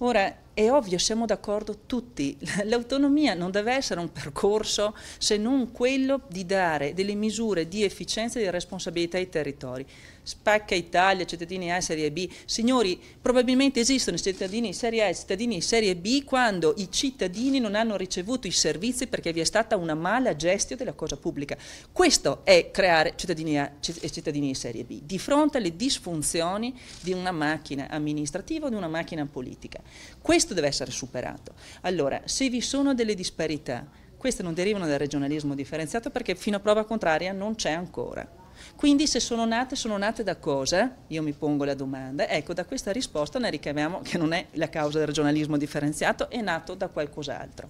Ora è ovvio, siamo d'accordo tutti, l'autonomia non deve essere un percorso se non quello di dare delle misure di efficienza e di responsabilità ai territori. Spacca Italia, cittadini A e serie B. Signori, probabilmente esistono cittadini serie A e cittadini serie B quando i cittadini non hanno ricevuto i servizi perché vi è stata una mala gestione della cosa pubblica. Questo è creare cittadini A e cittadini serie B, di fronte alle disfunzioni di una macchina amministrativa o di una macchina politica. Questo questo deve essere superato. Allora, se vi sono delle disparità, queste non derivano dal regionalismo differenziato perché fino a prova contraria non c'è ancora. Quindi se sono nate, sono nate da cosa? Io mi pongo la domanda. Ecco, da questa risposta ne ricaviamo che non è la causa del regionalismo differenziato, è nato da qualcos'altro.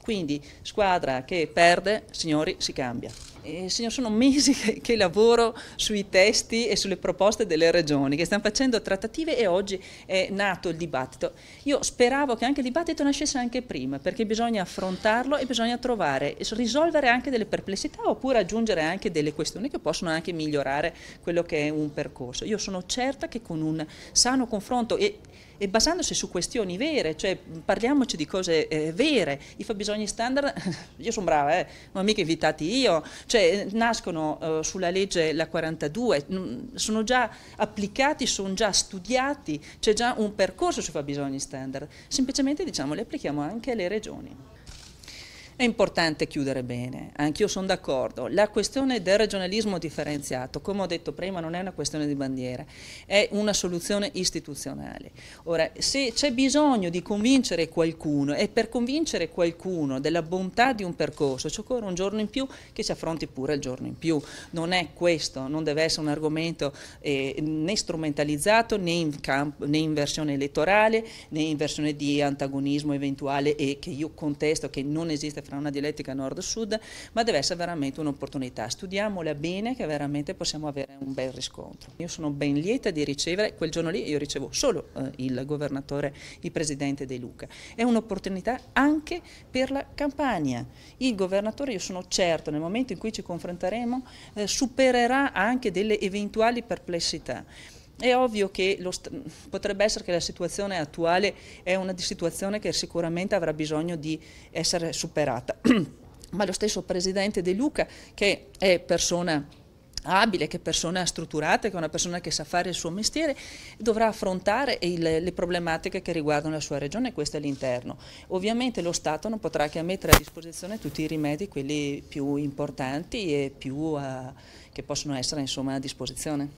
Quindi squadra che perde, signori, si cambia eh, signor, sono mesi che, che, lavoro sui testi e sulle proposte delle regioni che stanno facendo trattative e oggi è nato il dibattito. Io speravo che anche il dibattito nascesse anche prima perché bisogna affrontarlo e bisogna trovare, risolvere anche delle perplessità oppure aggiungere anche delle questioni che possono anche migliorare quello che è un percorso. Io sono certa che con un sano confronto e e basandosi su questioni vere, cioè parliamoci di cose eh, vere, i fabbisogni standard, io sono brava, eh, non ho mica invitati io, cioè, cioè nascono eh, sulla legge la 42, mm, sono già applicati, sono già studiati, c'è già un percorso sui fabbisogni standard, semplicemente diciamo li applichiamo anche alle regioni. È importante chiudere bene, anch'io sono d'accordo. La questione del regionalismo differenziato, come ho detto prima, non è una questione di bandiera, è una soluzione istituzionale. Ora, se c'è bisogno di convincere qualcuno e per convincere qualcuno della bontà di un percorso ci occorre un giorno in più che si affronti pure il giorno in più. Non è questo, non deve essere un argomento eh, né strumentalizzato né in, campo, né in versione elettorale né in versione di antagonismo eventuale e che io contesto che non esiste tra una dialettica nord-sud, ma deve essere veramente un'opportunità. Studiamola bene che veramente possiamo avere un bel riscontro. Io sono ben lieta di ricevere, quel giorno lì io ricevo solo eh, il governatore, il presidente De Luca. È un'opportunità anche per la campagna. Il governatore, io sono certo, nel momento in cui ci confronteremo, eh, supererà anche delle eventuali perplessità. È ovvio che potrebbe essere che la situazione attuale è una situazione che sicuramente avrà bisogno di essere superata, ma lo stesso Presidente De Luca, che è persona abile, che è persona strutturata, che è una persona che sa fare il suo mestiere, dovrà affrontare il, le problematiche che riguardano la sua regione e questo è l'interno. Ovviamente lo Stato non potrà che mettere a disposizione tutti i rimedi, quelli più importanti e più, uh, che possono essere insomma, a disposizione.